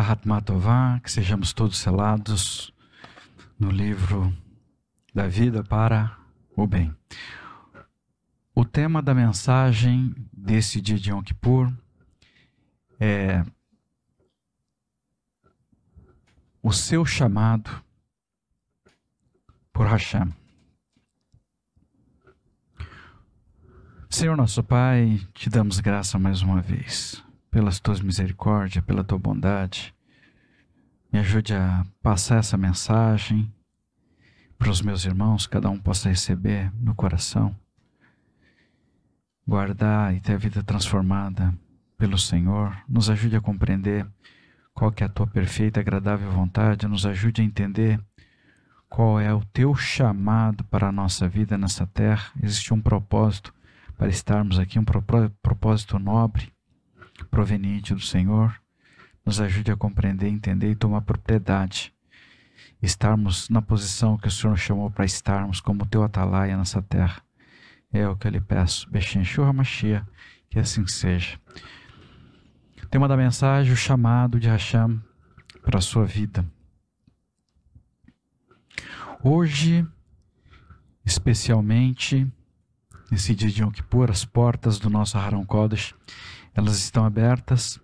Mahatmatová, que sejamos todos selados no livro da vida para o bem. O tema da mensagem desse dia de Yom Kippur é o seu chamado por Hashem. Senhor nosso Pai, te damos graça mais uma vez pelas tuas misericórdias, pela tua bondade. Me ajude a passar essa mensagem para os meus irmãos, cada um possa receber no coração. Guardar e ter a vida transformada pelo Senhor. Nos ajude a compreender qual que é a tua perfeita e agradável vontade. Nos ajude a entender qual é o teu chamado para a nossa vida nessa terra. Existe um propósito para estarmos aqui, um propósito nobre proveniente do Senhor, nos ajude a compreender, entender e tomar propriedade. Estarmos na posição que o Senhor nos chamou para estarmos, como teu atalaia nessa terra. É o que eu lhe peço. Bechem Machia, que assim seja. O tema da mensagem: o chamado de Hashem para a sua vida. Hoje, especialmente, nesse dia de Yom Kippur, as portas do nosso Haram Kodesh elas estão abertas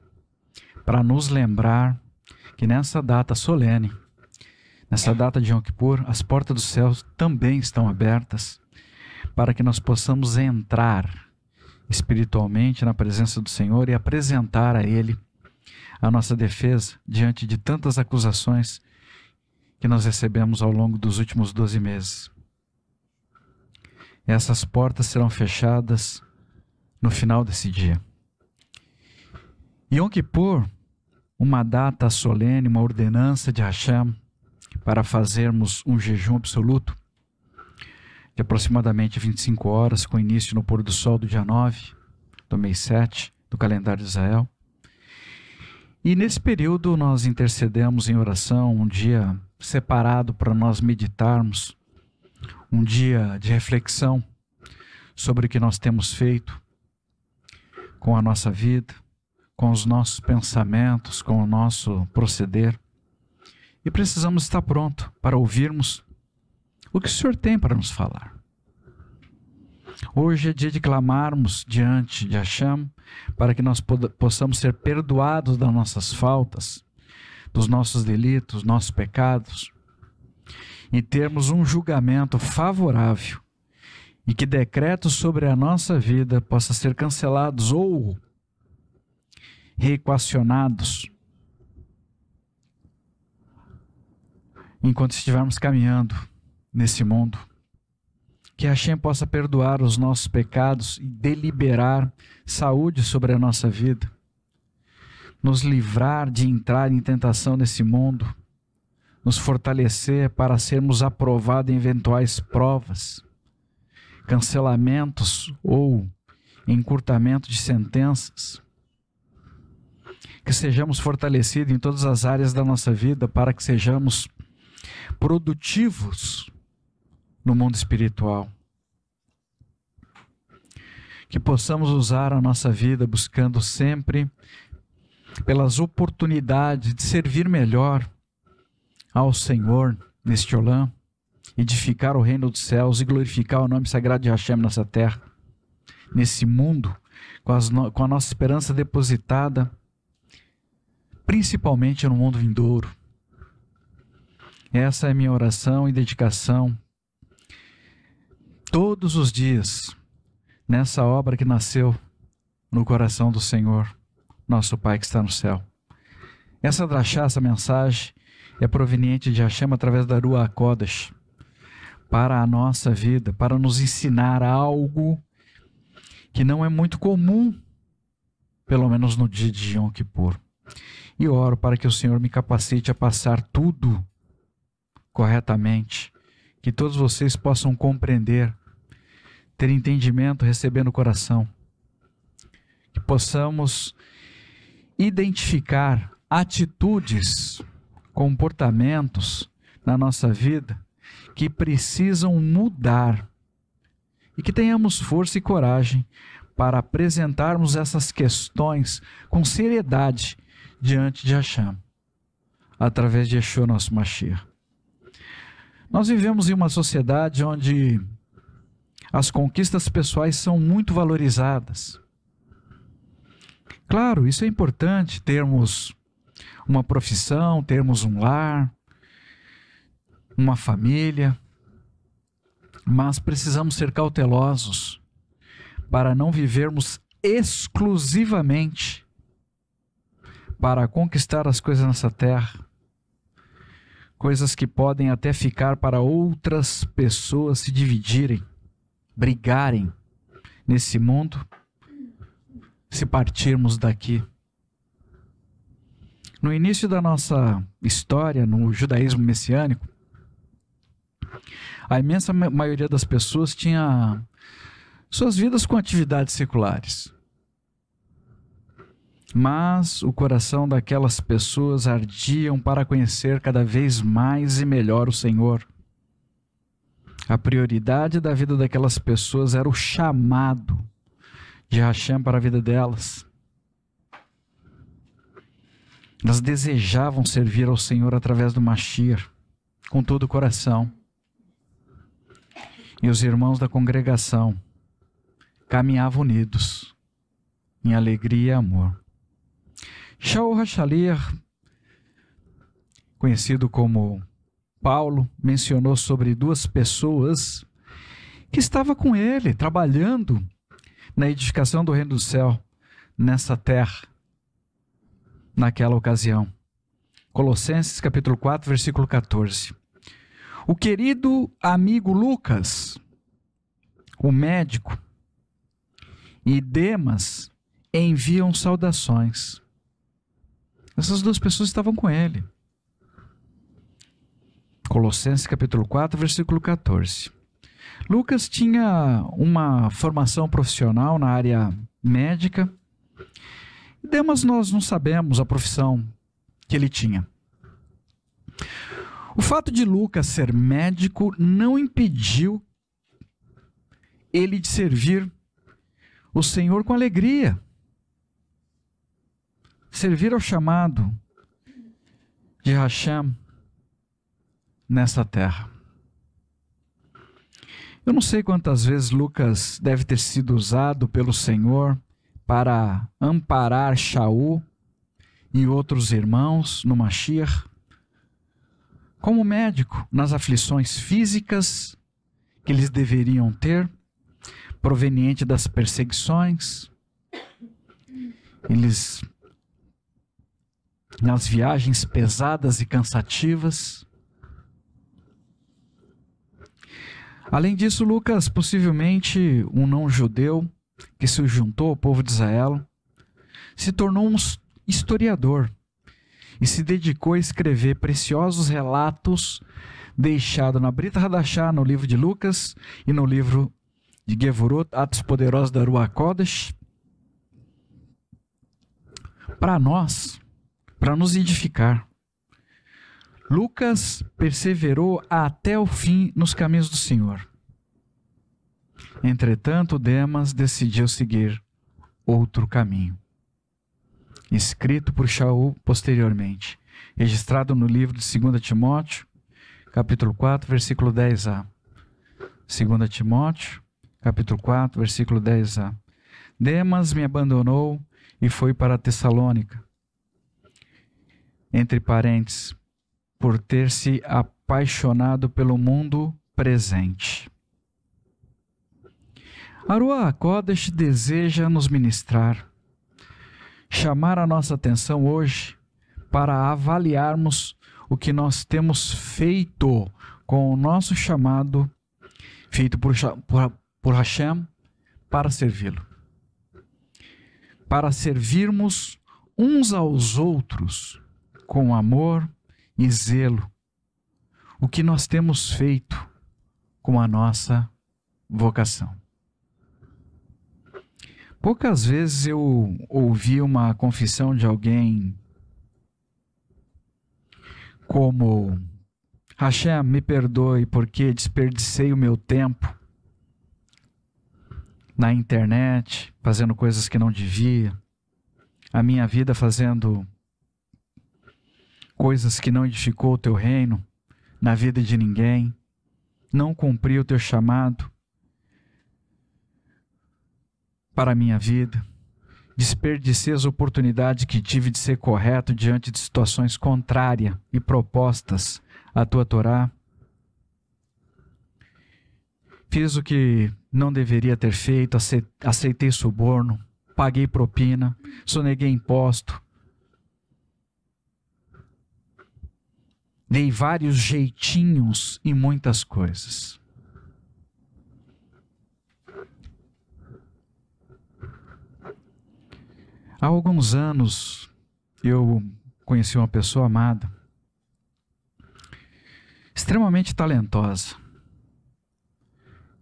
para nos lembrar que nessa data solene, nessa data de Yom Kippur, as portas dos céus também estão abertas para que nós possamos entrar espiritualmente na presença do Senhor e apresentar a Ele a nossa defesa diante de tantas acusações que nós recebemos ao longo dos últimos 12 meses. Essas portas serão fechadas no final desse dia. Yom Kippur, uma data solene, uma ordenança de Hashem para fazermos um jejum absoluto de aproximadamente 25 horas, com início no pôr do sol do dia 9 do mês 7 do calendário de Israel. E nesse período nós intercedemos em oração, um dia separado para nós meditarmos, um dia de reflexão sobre o que nós temos feito com a nossa vida, com os nossos pensamentos, com o nosso proceder. E precisamos estar pronto para ouvirmos o que o Senhor tem para nos falar. Hoje é dia de clamarmos diante de Hashem para que nós possamos ser perdoados das nossas faltas, dos nossos delitos, nossos pecados, e termos um julgamento favorável e que decretos sobre a nossa vida possam ser cancelados ou reequacionados. Enquanto estivermos caminhando nesse mundo, que Hashem possa perdoar os nossos pecados e deliberar saúde sobre a nossa vida, nos livrar de entrar em tentação nesse mundo, nos fortalecer para sermos aprovados em eventuais provas, cancelamentos ou encurtamento de sentenças que sejamos fortalecidos em todas as áreas da nossa vida para que sejamos produtivos no mundo espiritual. Que possamos usar a nossa vida buscando sempre pelas oportunidades de servir melhor ao Senhor neste Olã, edificar o reino dos céus e glorificar o nome sagrado de Hashem nessa terra, nesse mundo, com, as, com a nossa esperança depositada principalmente no mundo vindouro. Essa é minha oração e dedicação todos os dias nessa obra que nasceu no coração do Senhor, nosso Pai que está no céu. Essa draxá, essa mensagem, é proveniente de Hashem através da Rua Akodas para a nossa vida, para nos ensinar algo que não é muito comum, pelo menos no dia de Yom Kippur e oro para que o Senhor me capacite a passar tudo corretamente, que todos vocês possam compreender, ter entendimento receber no coração, que possamos identificar atitudes, comportamentos na nossa vida que precisam mudar e que tenhamos força e coragem para apresentarmos essas questões com seriedade diante de Hashem, através de Yeshua, nosso Mashiach. Nós vivemos em uma sociedade onde as conquistas pessoais são muito valorizadas. Claro, isso é importante, termos uma profissão, termos um lar, uma família, mas precisamos ser cautelosos para não vivermos exclusivamente para conquistar as coisas nessa terra, coisas que podem até ficar para outras pessoas se dividirem, brigarem nesse mundo, se partirmos daqui. No início da nossa história no judaísmo messiânico, a imensa maioria das pessoas tinha suas vidas com atividades seculares mas o coração daquelas pessoas ardiam para conhecer cada vez mais e melhor o Senhor. A prioridade da vida daquelas pessoas era o chamado de Hashem para a vida delas. Elas desejavam servir ao Senhor através do Mashir, com todo o coração. E os irmãos da congregação caminhavam unidos, em alegria e amor. Shaul Rachalir, conhecido como Paulo, mencionou sobre duas pessoas que estava com ele trabalhando na edificação do reino do céu nessa terra naquela ocasião. Colossenses capítulo 4, versículo 14. O querido amigo Lucas, o médico, e Demas enviam saudações. Essas duas pessoas estavam com ele. Colossenses capítulo 4, versículo 14. Lucas tinha uma formação profissional na área médica, mas nós não sabemos a profissão que ele tinha. O fato de Lucas ser médico não impediu ele de servir o Senhor com alegria servir ao chamado de Hashem nesta terra. Eu não sei quantas vezes Lucas deve ter sido usado pelo Senhor para amparar Shaul e outros irmãos no Mashiach, como médico nas aflições físicas que eles deveriam ter, proveniente das perseguições. Eles nas viagens pesadas e cansativas. Além disso, Lucas, possivelmente um não-judeu que se juntou ao povo de Israel, se tornou um historiador e se dedicou a escrever preciosos relatos deixados na Brita Hadachá, no livro de Lucas e no livro de Gevurot, Atos Poderosos da Rua Kodesh. Para nós, para nos edificar. Lucas perseverou até o fim nos caminhos do Senhor. Entretanto, Demas decidiu seguir outro caminho, escrito por Shaul posteriormente, registrado no livro de 2 Timóteo, capítulo 4, versículo 10a. 2 Timóteo, capítulo 4, versículo 10a. Demas me abandonou e foi para Tessalônica entre parentes, por ter se apaixonado pelo mundo presente. Arua Kodesh deseja nos ministrar, chamar a nossa atenção hoje para avaliarmos o que nós temos feito com o nosso chamado, feito por, por, por Hashem, para servi-lo. Para servirmos uns aos outros com amor e zelo o que nós temos feito com a nossa vocação. Poucas vezes eu ouvi uma confissão de alguém como Hashem, me perdoe porque desperdicei o meu tempo na internet, fazendo coisas que não devia, a minha vida fazendo coisas que não edificou o teu reino na vida de ninguém, não cumpriu o teu chamado para a minha vida, desperdicei as oportunidades que tive de ser correto diante de situações contrárias e propostas à tua Torá. Fiz o que não deveria ter feito, aceitei suborno, paguei propina, soneguei imposto, Dei vários jeitinhos e muitas coisas. Há alguns anos eu conheci uma pessoa amada, extremamente talentosa.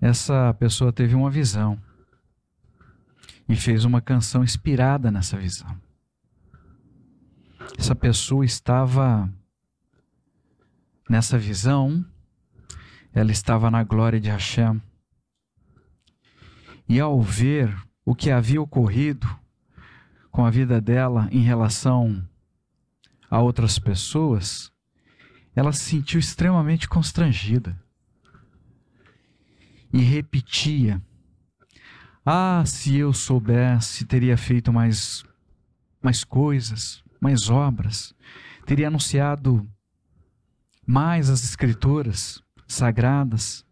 Essa pessoa teve uma visão e fez uma canção inspirada nessa visão. Essa pessoa estava Nessa visão, ela estava na glória de Hashem. E ao ver o que havia ocorrido com a vida dela em relação a outras pessoas, ela se sentiu extremamente constrangida. E repetia: Ah, se eu soubesse, teria feito mais, mais coisas, mais obras, teria anunciado mais as escrituras sagradas,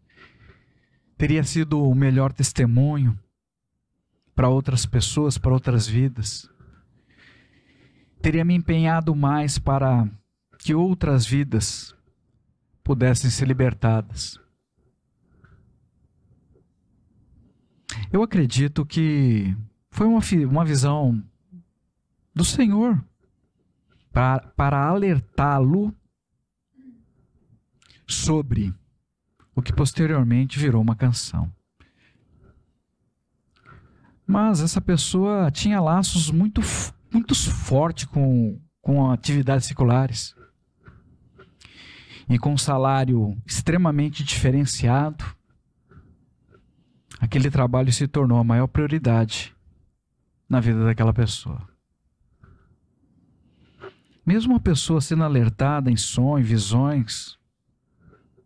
teria sido o melhor testemunho para outras pessoas, para outras vidas. Teria me empenhado mais para que outras vidas pudessem ser libertadas. Eu acredito que foi uma, uma visão do Senhor para, para alertá-lo sobre o que posteriormente virou uma canção. Mas essa pessoa tinha laços muito, muito fortes com, com atividades seculares e com um salário extremamente diferenciado, aquele trabalho se tornou a maior prioridade na vida daquela pessoa. Mesmo uma pessoa sendo alertada em sonhos, visões,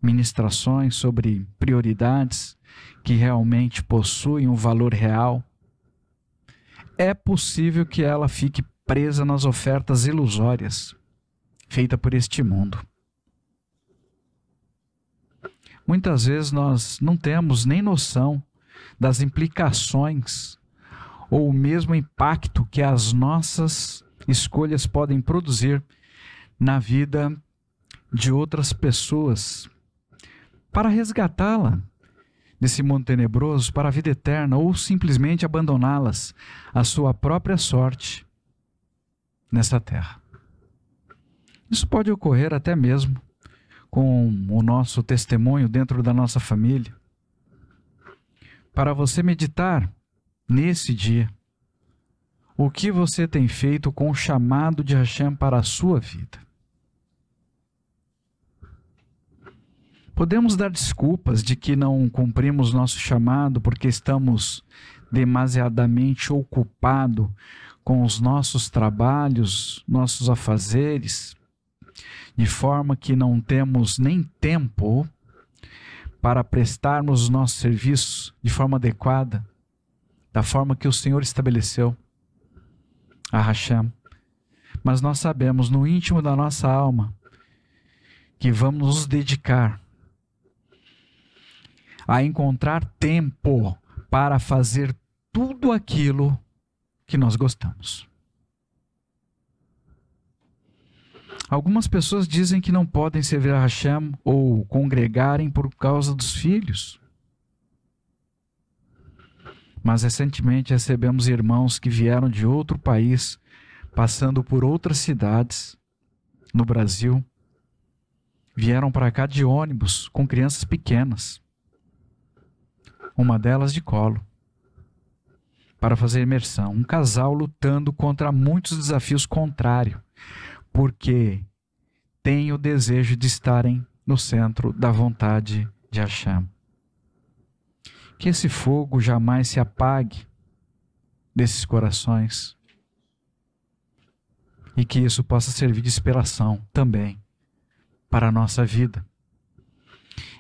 ministrações sobre prioridades que realmente possuem um valor real, é possível que ela fique presa nas ofertas ilusórias feitas por este mundo. Muitas vezes nós não temos nem noção das implicações ou mesmo impacto que as nossas escolhas podem produzir na vida de outras pessoas para resgatá-la desse mundo tenebroso para a vida eterna ou simplesmente abandoná-las à sua própria sorte nessa terra. Isso pode ocorrer até mesmo com o nosso testemunho dentro da nossa família. Para você meditar nesse dia, o que você tem feito com o chamado de Hashem para a sua vida? Podemos dar desculpas de que não cumprimos nosso chamado porque estamos demasiadamente ocupados com os nossos trabalhos, nossos afazeres, de forma que não temos nem tempo para prestarmos nosso serviço de forma adequada, da forma que o Senhor estabeleceu, arracham. Mas nós sabemos no íntimo da nossa alma que vamos nos dedicar a encontrar tempo para fazer tudo aquilo que nós gostamos. Algumas pessoas dizem que não podem servir a Hashem ou congregarem por causa dos filhos. Mas recentemente recebemos irmãos que vieram de outro país, passando por outras cidades no Brasil, vieram para cá de ônibus com crianças pequenas uma delas de colo, para fazer imersão. Um casal lutando contra muitos desafios contrários, porque tem o desejo de estarem no centro da vontade de Hashem. Que esse fogo jamais se apague desses corações e que isso possa servir de inspiração também para a nossa vida.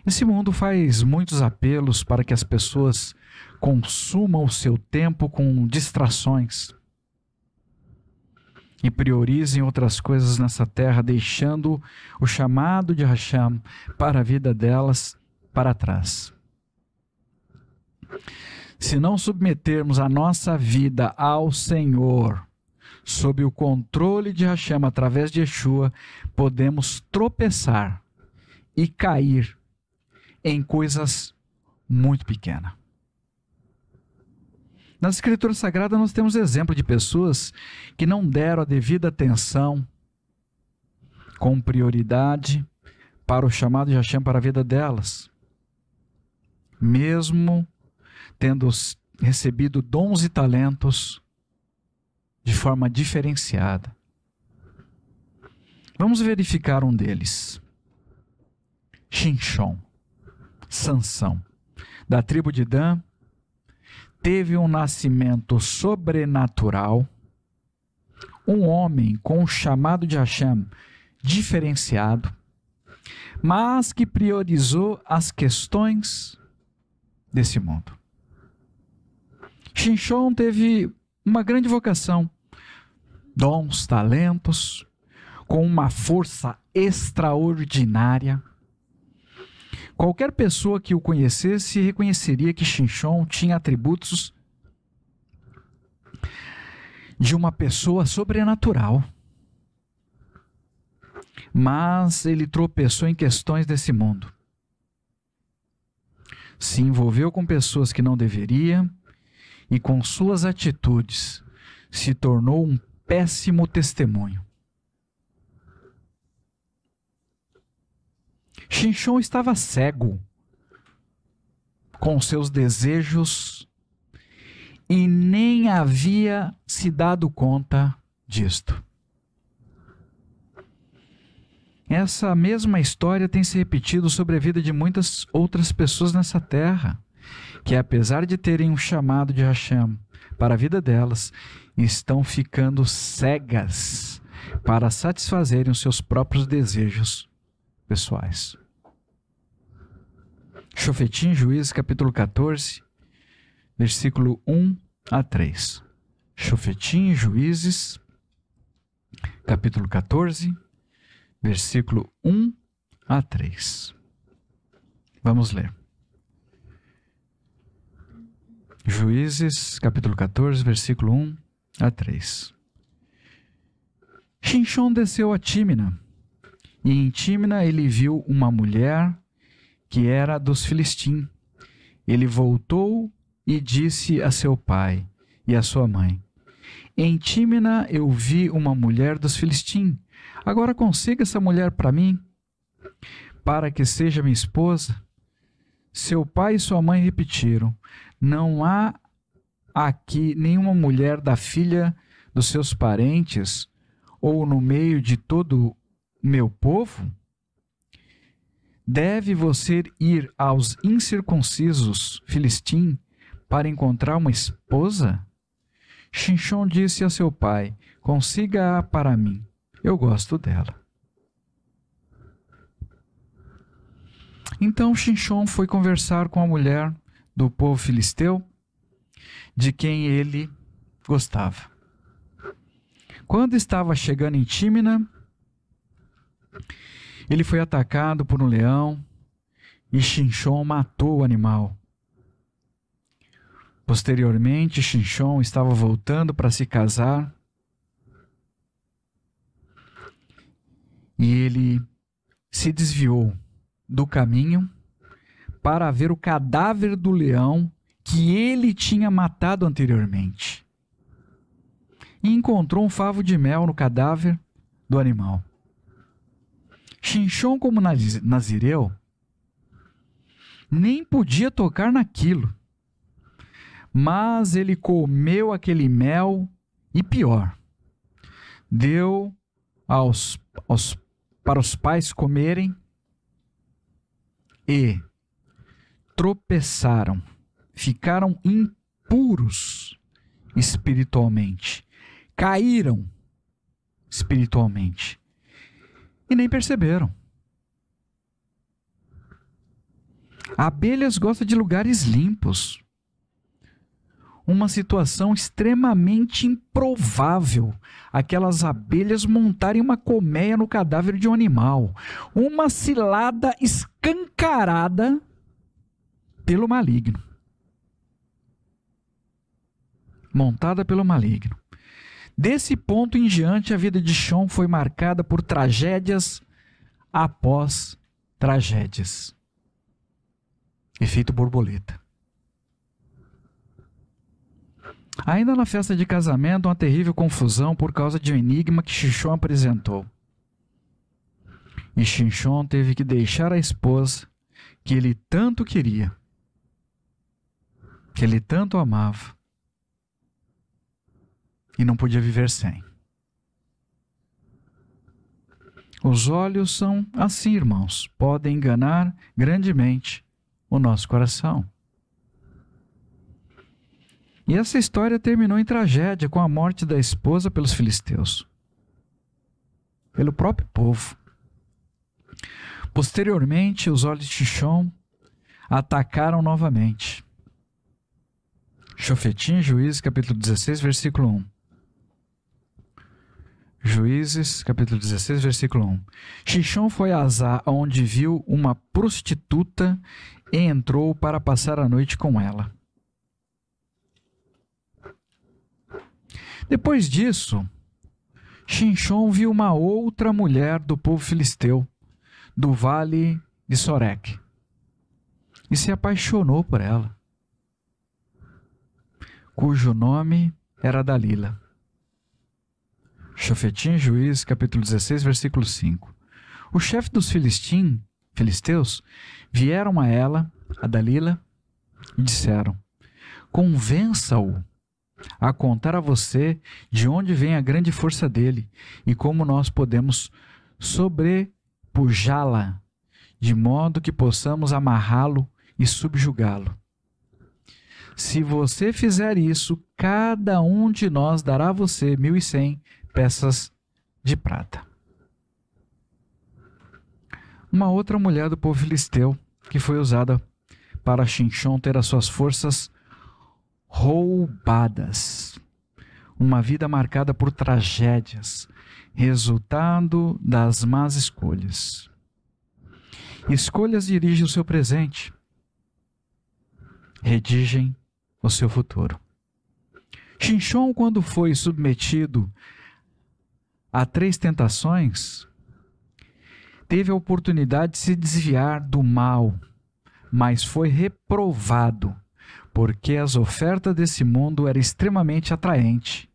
Esse mundo faz muitos apelos para que as pessoas consumam o seu tempo com distrações e priorizem outras coisas nessa terra, deixando o chamado de Hashem para a vida delas para trás. Se não submetermos a nossa vida ao Senhor, sob o controle de Hashem através de Yeshua, podemos tropeçar e cair em coisas muito pequenas. Na escritura sagrada nós temos exemplo de pessoas que não deram a devida atenção com prioridade para o chamado de Hashem para a vida delas. Mesmo tendo recebido dons e talentos de forma diferenciada. Vamos verificar um deles. Shinshon. Sansão, da tribo de Dan, teve um nascimento sobrenatural, um homem com o chamado de Hashem diferenciado, mas que priorizou as questões desse mundo. Shinshon teve uma grande vocação, dons, talentos, com uma força extraordinária Qualquer pessoa que o conhecesse reconheceria que Xinchon tinha atributos de uma pessoa sobrenatural. Mas ele tropeçou em questões desse mundo. Se envolveu com pessoas que não deveria e com suas atitudes se tornou um péssimo testemunho. Shinshon estava cego com seus desejos e nem havia se dado conta disto. Essa mesma história tem se repetido sobre a vida de muitas outras pessoas nessa terra, que apesar de terem um chamado de Hashem para a vida delas, estão ficando cegas para satisfazerem os seus próprios desejos pessoais. Chofetim, Juízes, capítulo 14, versículo 1 a 3. Chofetim, Juízes, capítulo 14, versículo 1 a 3. Vamos ler. Juízes, capítulo 14, versículo 1 a 3. Chinchon desceu a Tímina, e em Timna ele viu uma mulher que era dos Filistim. Ele voltou e disse a seu pai e a sua mãe: Em Timna eu vi uma mulher dos Filistim. Agora consiga essa mulher para mim, para que seja minha esposa. Seu pai e sua mãe repetiram: Não há aqui nenhuma mulher da filha dos seus parentes ou no meio de todo meu povo? Deve você ir aos incircuncisos filistim para encontrar uma esposa? Xinchon disse a seu pai: Consiga-a para mim, eu gosto dela. Então Xinchon foi conversar com a mulher do povo filisteu, de quem ele gostava. Quando estava chegando em Tímina, ele foi atacado por um leão e Xinchon matou o animal. Posteriormente, Xinchon estava voltando para se casar e ele se desviou do caminho para ver o cadáver do leão que ele tinha matado anteriormente. E encontrou um favo de mel no cadáver do animal. Chinchon, como nazireu, nem podia tocar naquilo. Mas ele comeu aquele mel e pior, deu aos, aos, para os pais comerem e tropeçaram, ficaram impuros espiritualmente, caíram espiritualmente e nem perceberam. Abelhas gostam de lugares limpos. Uma situação extremamente improvável. Aquelas abelhas montarem uma colmeia no cadáver de um animal. Uma cilada escancarada pelo maligno. Montada pelo maligno. Desse ponto em diante, a vida de Sean foi marcada por tragédias após tragédias. Efeito borboleta. Ainda na festa de casamento, uma terrível confusão por causa de um enigma que Xinchon apresentou. E Xinchon teve que deixar a esposa que ele tanto queria, que ele tanto amava, e não podia viver sem. Os olhos são assim, irmãos, podem enganar grandemente o nosso coração. E essa história terminou em tragédia com a morte da esposa pelos filisteus, pelo próprio povo. Posteriormente, os olhos de Chichon atacaram novamente. Chofetim, Juízes, capítulo 16, versículo 1. Juízes, capítulo 16, versículo 1. Xixom foi a Azá, onde viu uma prostituta e entrou para passar a noite com ela. Depois disso, Xinchon viu uma outra mulher do povo filisteu, do vale de Sorek, e se apaixonou por ela, cujo nome era Dalila. Chofetim, Juízes, capítulo 16, versículo 5. O chefe dos filistim, filisteus vieram a ela, a Dalila, e disseram: Convença-o a contar a você de onde vem a grande força dele e como nós podemos sobrepujá-la, de modo que possamos amarrá-lo e subjugá-lo. Se você fizer isso, cada um de nós dará a você mil e cem peças de prata. Uma outra mulher do povo filisteu, que foi usada para Xinchon ter as suas forças roubadas. Uma vida marcada por tragédias, resultado das más escolhas. Escolhas dirigem o seu presente, redigem o seu futuro. Xinchon, quando foi submetido a três tentações, teve a oportunidade de se desviar do mal, mas foi reprovado, porque as ofertas desse mundo eram extremamente atraentes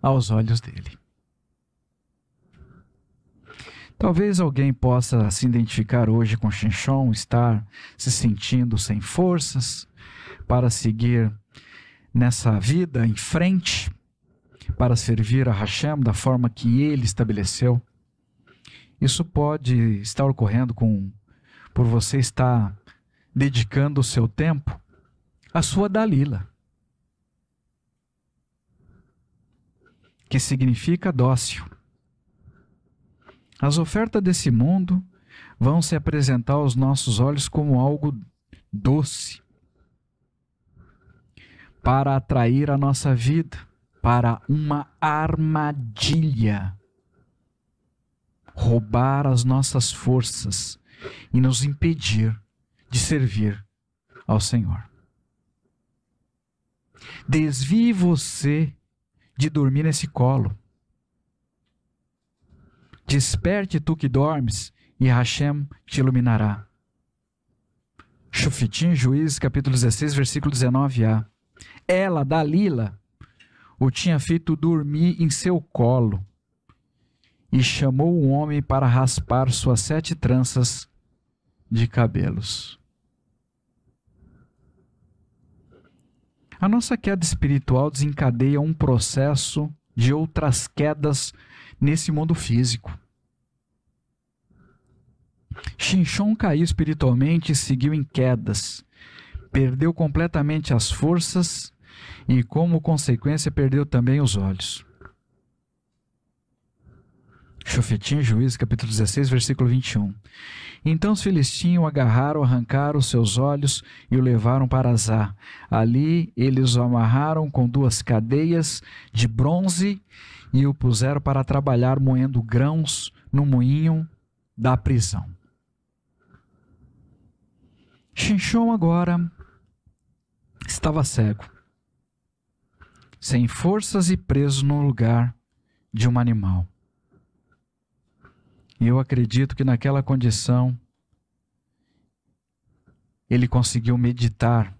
aos olhos dele. Talvez alguém possa se identificar hoje com Xinchon, estar se sentindo sem forças para seguir nessa vida em frente, para servir a Hashem da forma que ele estabeleceu. Isso pode estar ocorrendo com por você estar dedicando o seu tempo à sua Dalila, que significa dócil. As ofertas desse mundo vão se apresentar aos nossos olhos como algo doce para atrair a nossa vida para uma armadilha roubar as nossas forças e nos impedir de servir ao Senhor. Desvie você de dormir nesse colo. Desperte tu que dormes, e Hashem te iluminará. Chufitim, Juízes, capítulo 16, versículo 19a. Ela, Dalila, o tinha feito dormir em seu colo e chamou o homem para raspar suas sete tranças de cabelos. A nossa queda espiritual desencadeia um processo de outras quedas nesse mundo físico. Xinchon caiu espiritualmente e seguiu em quedas. Perdeu completamente as forças e, como consequência, perdeu também os olhos. Chofetim, Juízes, capítulo 16, versículo 21. Então os filisteus agarraram, arrancaram seus olhos e o levaram para Zá. Ali eles o amarraram com duas cadeias de bronze e o puseram para trabalhar moendo grãos no moinho da prisão. Xinchon agora estava cego sem forças e preso no lugar de um animal. E eu acredito que naquela condição ele conseguiu meditar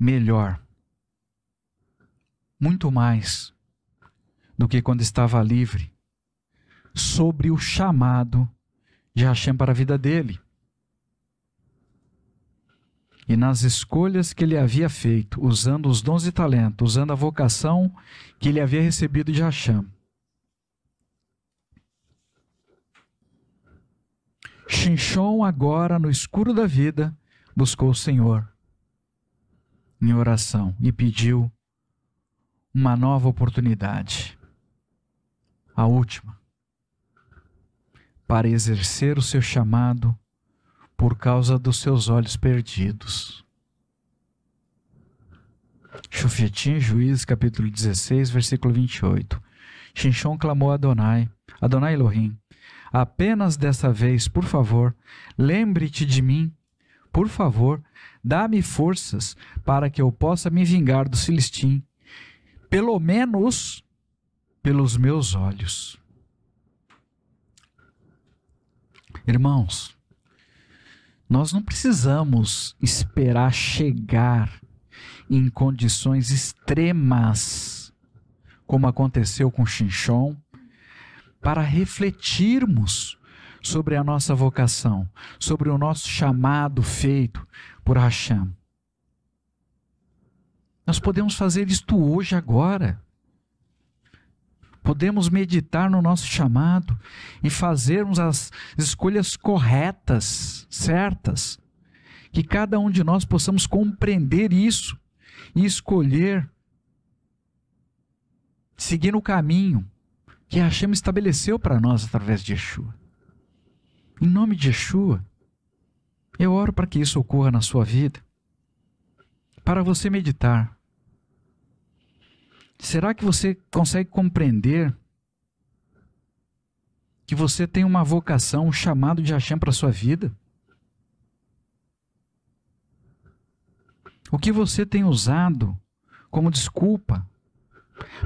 melhor, muito mais do que quando estava livre, sobre o chamado de Hashem para a vida dele e nas escolhas que ele havia feito, usando os dons e talentos, usando a vocação que ele havia recebido de Hashem. Shinshon, agora no escuro da vida, buscou o Senhor em oração e pediu uma nova oportunidade, a última, para exercer o seu chamado por causa dos seus olhos perdidos. Chufetim, Juízes, capítulo 16, versículo 28. Xinchon clamou a Adonai, Adonai Elohim, apenas dessa vez, por favor, lembre-te de mim, por favor, dá-me forças para que eu possa me vingar do Filistim, pelo menos pelos meus olhos. Irmãos, nós não precisamos esperar chegar em condições extremas, como aconteceu com Xinchon, para refletirmos sobre a nossa vocação, sobre o nosso chamado feito por Hashem. Nós podemos fazer isto hoje, agora podemos meditar no nosso chamado e fazermos as escolhas corretas, certas, que cada um de nós possamos compreender isso e escolher seguir no caminho que Hashem estabeleceu para nós através de Yeshua. Em nome de Yeshua, eu oro para que isso ocorra na sua vida. Para você meditar será que você consegue compreender que você tem uma vocação, um chamado de Hashem para a sua vida? O que você tem usado como desculpa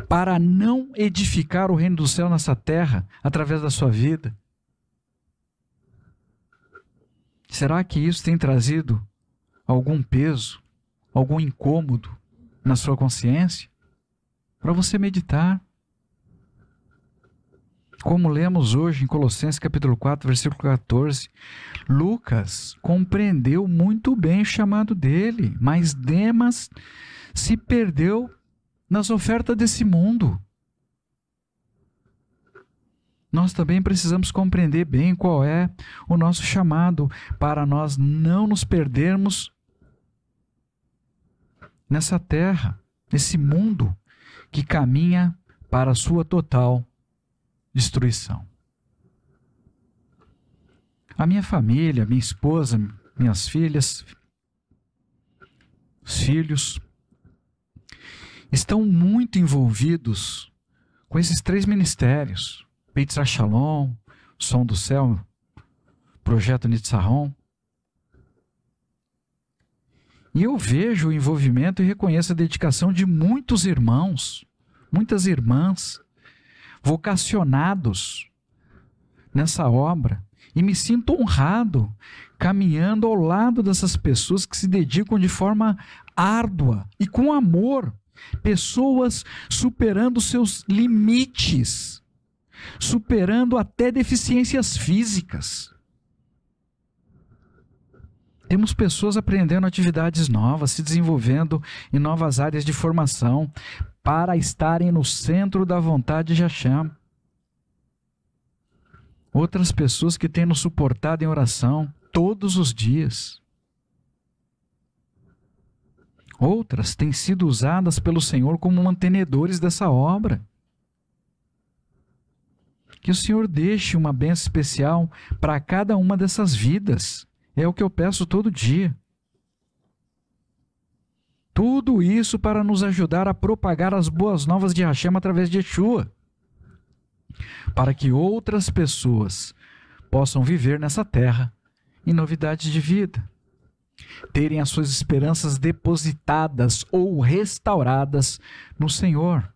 para não edificar o reino do céu nessa terra através da sua vida? Será que isso tem trazido algum peso, algum incômodo na sua consciência? para você meditar. Como lemos hoje em Colossenses capítulo 4, versículo 14, Lucas compreendeu muito bem o chamado dele, mas Demas se perdeu nas ofertas desse mundo. Nós também precisamos compreender bem qual é o nosso chamado para nós não nos perdermos nessa terra, nesse mundo que caminha para a sua total destruição. A minha família, minha esposa, minhas filhas, os filhos, estão muito envolvidos com esses três ministérios: Peitzra Shalom, Som do Céu, Projeto Nitzahon. E eu vejo o envolvimento e reconheço a dedicação de muitos irmãos, muitas irmãs, vocacionados nessa obra. E me sinto honrado caminhando ao lado dessas pessoas que se dedicam de forma árdua e com amor. Pessoas superando seus limites, superando até deficiências físicas temos pessoas aprendendo atividades novas, se desenvolvendo em novas áreas de formação para estarem no centro da vontade de Hashem. Outras pessoas que têm nos suportado em oração todos os dias. Outras têm sido usadas pelo Senhor como mantenedores dessa obra. Que o Senhor deixe uma bênção especial para cada uma dessas vidas. É o que eu peço todo dia. Tudo isso para nos ajudar a propagar as boas novas de Hashem através de Yeshua, para que outras pessoas possam viver nessa terra em novidades de vida, terem as suas esperanças depositadas ou restauradas no Senhor,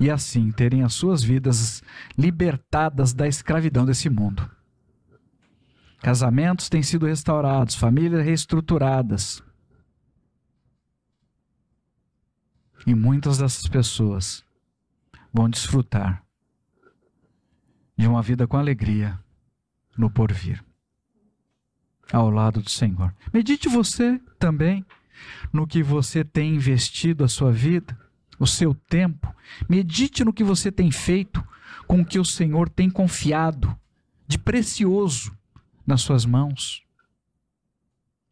e assim terem as suas vidas libertadas da escravidão desse mundo. Casamentos têm sido restaurados, famílias reestruturadas. E muitas dessas pessoas vão desfrutar de uma vida com alegria no porvir, ao lado do Senhor. Medite você também no que você tem investido a sua vida, o seu tempo. Medite no que você tem feito com o que o Senhor tem confiado de precioso nas suas mãos.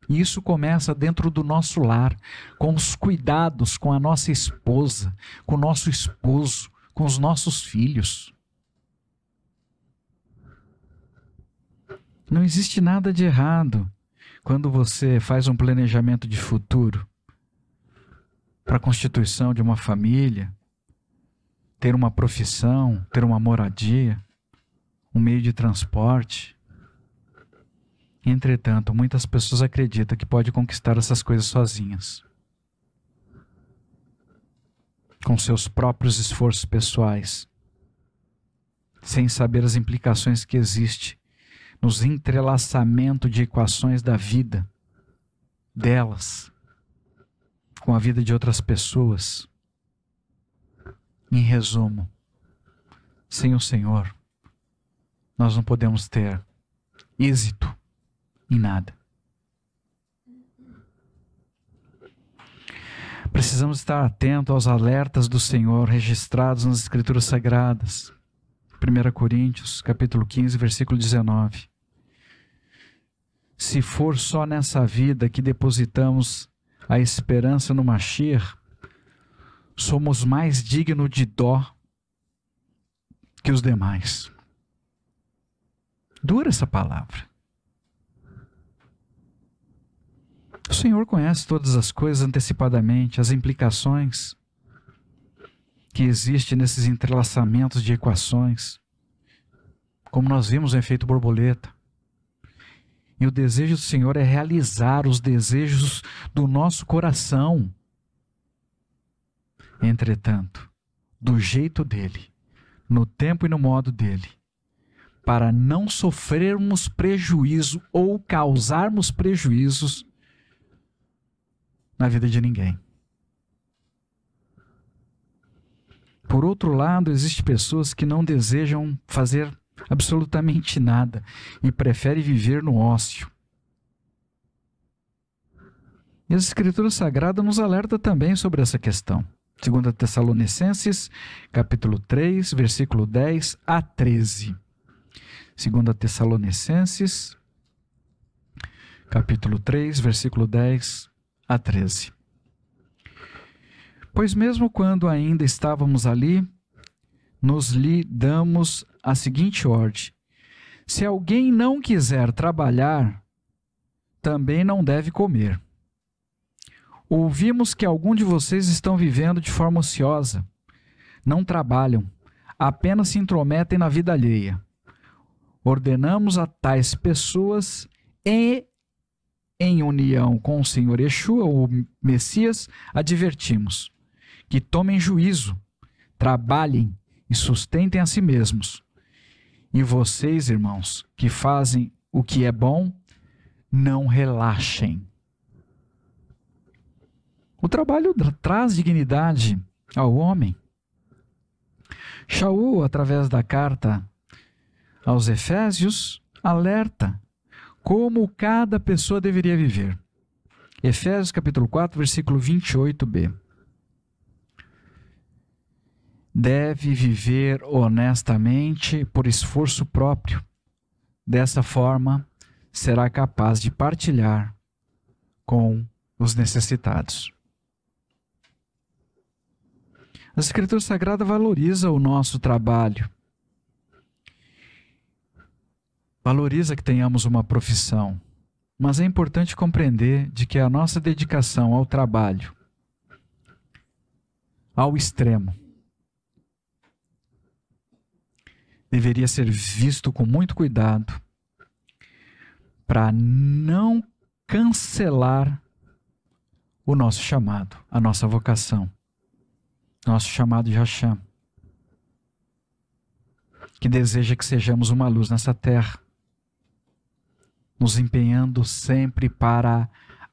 E isso começa dentro do nosso lar, com os cuidados com a nossa esposa, com o nosso esposo, com os nossos filhos. Não existe nada de errado quando você faz um planejamento de futuro para a constituição de uma família, ter uma profissão, ter uma moradia, um meio de transporte. Entretanto, muitas pessoas acreditam que pode conquistar essas coisas sozinhas, com seus próprios esforços pessoais, sem saber as implicações que existe nos entrelaçamento de equações da vida delas com a vida de outras pessoas. Em resumo, sem o Senhor, nós não podemos ter êxito em nada. Precisamos estar atentos aos alertas do Senhor registrados nas Escrituras Sagradas. 1 Coríntios, capítulo 15, versículo 19. Se for só nessa vida que depositamos a esperança no Machir, somos mais dignos de dó que os demais. Dura essa palavra. O Senhor conhece todas as coisas antecipadamente, as implicações que existem nesses entrelaçamentos de equações, como nós vimos o efeito borboleta. E o desejo do Senhor é realizar os desejos do nosso coração. Entretanto, do jeito dele, no tempo e no modo dele, para não sofrermos prejuízo ou causarmos prejuízos na vida de ninguém. Por outro lado, existem pessoas que não desejam fazer absolutamente nada e preferem viver no ócio. E a Escritura Sagrada nos alerta também sobre essa questão. 2 Tessalonicenses, capítulo 3, versículo 10 a 13. 2 Tessalonicenses, capítulo 3, versículo 10 a 13. Pois mesmo quando ainda estávamos ali, nos lhe damos a seguinte ordem: se alguém não quiser trabalhar, também não deve comer. Ouvimos que algum de vocês estão vivendo de forma ociosa, não trabalham, apenas se intrometem na vida alheia. Ordenamos a tais pessoas e em união com o Senhor Yeshua, o Messias, advertimos que tomem juízo, trabalhem e sustentem a si mesmos. E vocês, irmãos, que fazem o que é bom, não relaxem. O trabalho traz dignidade ao homem. Shaul, através da carta aos Efésios, alerta como cada pessoa deveria viver. Efésios capítulo 4, versículo 28b. Deve viver honestamente por esforço próprio. Dessa forma, será capaz de partilhar com os necessitados. A Escritura Sagrada valoriza o nosso trabalho valoriza que tenhamos uma profissão, mas é importante compreender de que a nossa dedicação ao trabalho, ao extremo, deveria ser visto com muito cuidado para não cancelar o nosso chamado, a nossa vocação, nosso chamado de Hashem, que deseja que sejamos uma luz nessa terra nos empenhando sempre para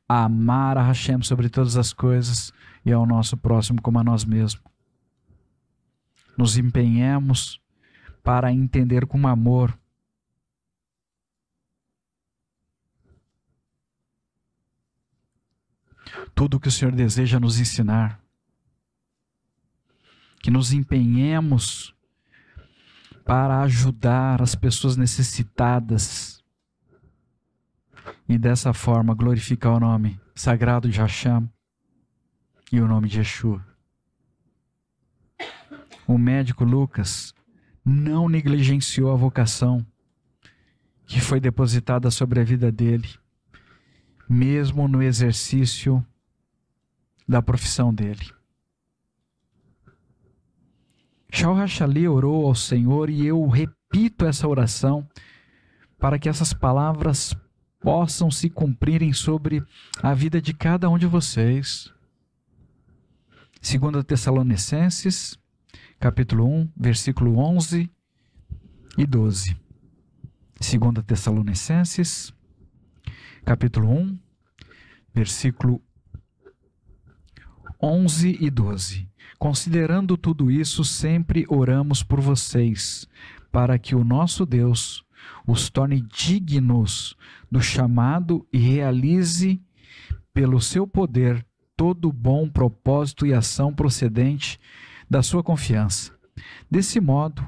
amar a Hashem sobre todas as coisas e ao nosso próximo como a nós mesmos. Nos empenhemos para entender com amor tudo o que o Senhor deseja nos ensinar. Que nos empenhemos para ajudar as pessoas necessitadas e dessa forma glorificar o nome sagrado de Hashem e o nome de Yeshua. O médico Lucas não negligenciou a vocação que foi depositada sobre a vida dele, mesmo no exercício da profissão dele. Shaul Rachali orou ao Senhor e eu repito essa oração para que essas palavras possam se cumprirem sobre a vida de cada um de vocês. Segundo Tessalonicenses, capítulo 1, versículo 11 e 12. Segundo Tessalonicenses, capítulo 1, versículo 11 e 12. Considerando tudo isso, sempre oramos por vocês, para que o nosso Deus, os torne dignos do chamado e realize, pelo seu poder, todo bom propósito e ação procedente da sua confiança. Desse modo,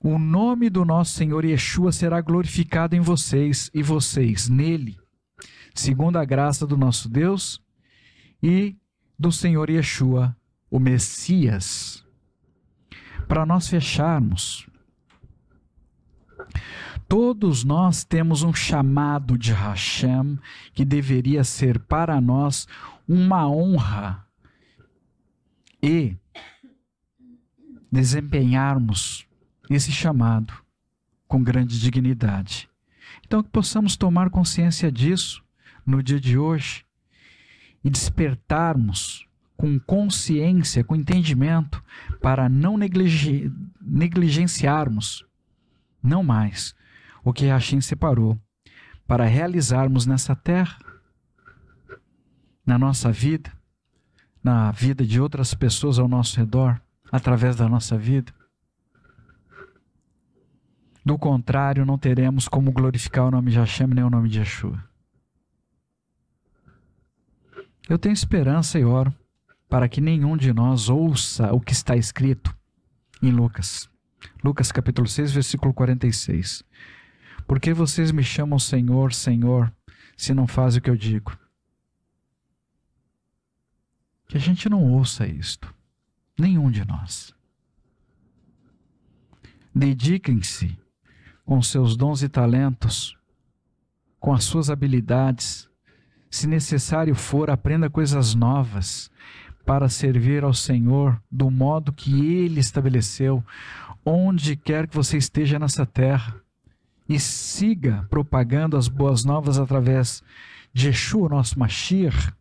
o nome do nosso Senhor Yeshua será glorificado em vocês e vocês nele, segundo a graça do nosso Deus e do Senhor Yeshua, o Messias. Para nós fecharmos, Todos nós temos um chamado de Hashem que deveria ser para nós uma honra e desempenharmos esse chamado com grande dignidade. Então, que possamos tomar consciência disso no dia de hoje e despertarmos com consciência, com entendimento, para não negligenciarmos não mais, o que Hashem separou para realizarmos nessa terra, na nossa vida, na vida de outras pessoas ao nosso redor, através da nossa vida. Do contrário, não teremos como glorificar o nome de Hashem nem o nome de Yeshua. Eu tenho esperança e oro para que nenhum de nós ouça o que está escrito em Lucas Lucas capítulo 6, versículo 46. Por que vocês me chamam Senhor, Senhor, se não fazem o que eu digo? Que a gente não ouça isto, nenhum de nós. Dediquem-se com seus dons e talentos, com as suas habilidades. Se necessário for, aprenda coisas novas, para servir ao Senhor do modo que Ele estabeleceu, onde quer que você esteja nessa terra. E siga propagando as boas novas através de Yeshua, nosso Mashiach,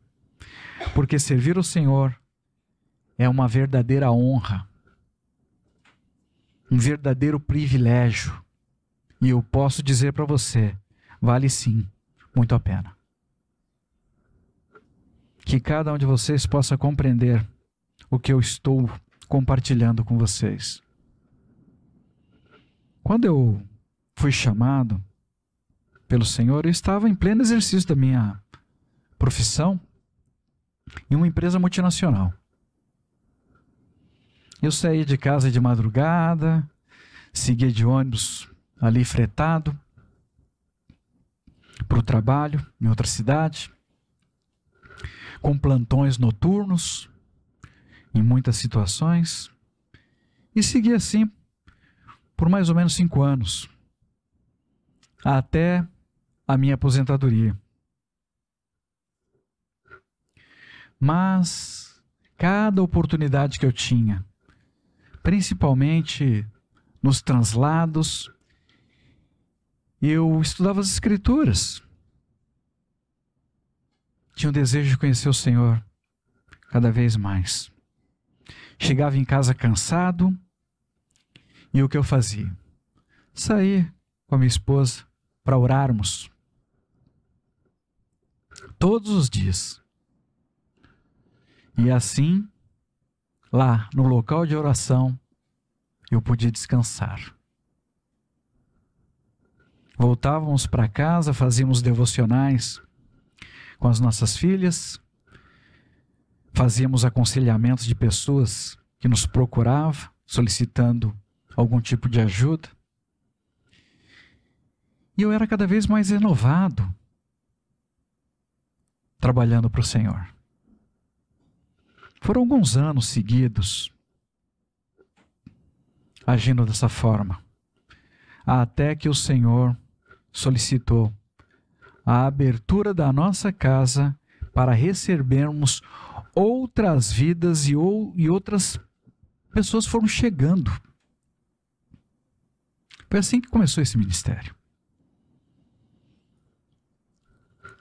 porque servir o Senhor é uma verdadeira honra, um verdadeiro privilégio. E eu posso dizer para você: vale sim muito a pena que cada um de vocês possa compreender o que eu estou compartilhando com vocês. Quando eu fui chamado pelo Senhor, eu estava em pleno exercício da minha profissão em uma empresa multinacional. Eu saía de casa de madrugada, seguia de ônibus ali fretado para o trabalho em outra cidade com plantões noturnos, em muitas situações, e segui assim por mais ou menos cinco anos, até a minha aposentadoria. Mas cada oportunidade que eu tinha, principalmente nos translados, eu estudava as escrituras tinha um desejo de conhecer o Senhor cada vez mais. Chegava em casa cansado e o que eu fazia? Saí com a minha esposa para orarmos. Todos os dias. E assim, lá no local de oração, eu podia descansar. Voltávamos para casa, fazíamos devocionais com as nossas filhas, fazíamos aconselhamentos de pessoas que nos procuravam, solicitando algum tipo de ajuda. E eu era cada vez mais renovado, trabalhando para o Senhor. Foram alguns anos seguidos agindo dessa forma, até que o Senhor solicitou a abertura da nossa casa para recebermos outras vidas e, ou, e outras pessoas foram chegando. Foi assim que começou esse ministério.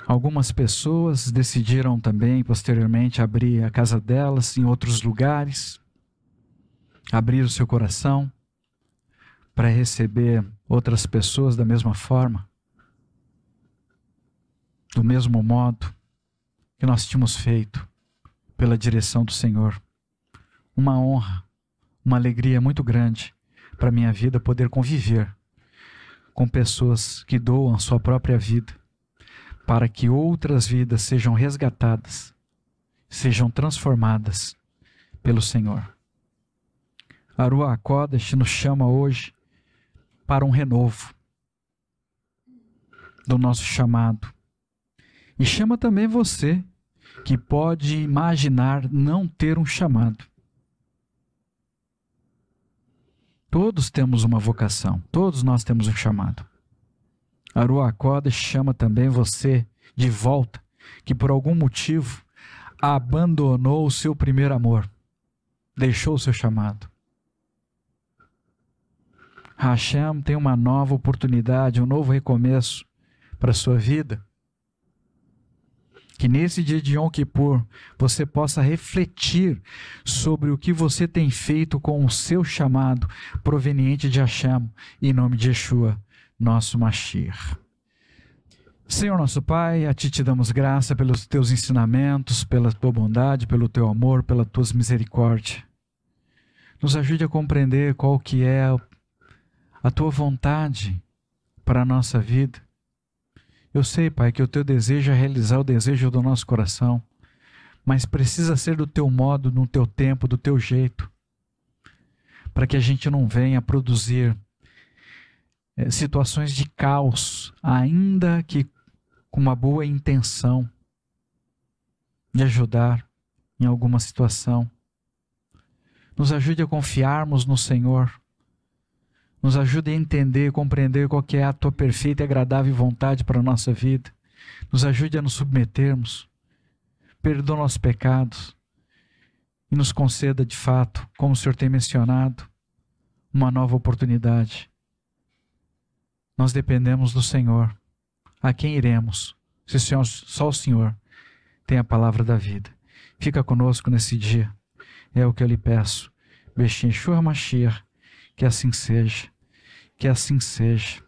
Algumas pessoas decidiram também, posteriormente, abrir a casa delas em outros lugares, abrir o seu coração para receber outras pessoas da mesma forma do mesmo modo que nós tínhamos feito pela direção do Senhor. Uma honra, uma alegria muito grande para minha vida poder conviver com pessoas que doam sua própria vida para que outras vidas sejam resgatadas, sejam transformadas pelo Senhor. Rua Kodesh nos chama hoje para um renovo do nosso chamado, e chama também você, que pode imaginar não ter um chamado. Todos temos uma vocação, todos nós temos um chamado. Aruacoda chama também você de volta, que por algum motivo abandonou o seu primeiro amor, deixou o seu chamado. Hashem tem uma nova oportunidade, um novo recomeço para a sua vida. Que nesse dia de Yom Kippur você possa refletir sobre o que você tem feito com o seu chamado proveniente de Hashem, em nome de Yeshua, nosso Mashiach. Senhor nosso Pai, a Ti te damos graça pelos Teus ensinamentos, pela Tua bondade, pelo Teu amor, pela Tua misericórdia. Nos ajude a compreender qual que é a Tua vontade para a nossa vida eu sei, Pai, que o teu desejo é realizar o desejo do nosso coração, mas precisa ser do teu modo, no teu tempo, do teu jeito, para que a gente não venha produzir é, situações de caos, ainda que com uma boa intenção de ajudar em alguma situação. Nos ajude a confiarmos no Senhor nos ajude a entender compreender qual que é a tua perfeita e agradável vontade para a nossa vida. Nos ajude a nos submetermos. Perdoa nossos pecados. E nos conceda, de fato, como o Senhor tem mencionado, uma nova oportunidade. Nós dependemos do Senhor. A quem iremos? Se o Senhor, só o Senhor tem a palavra da vida. Fica conosco nesse dia. É o que eu lhe peço. Beshem Shur Mashiach, que assim seja. Que assim seja.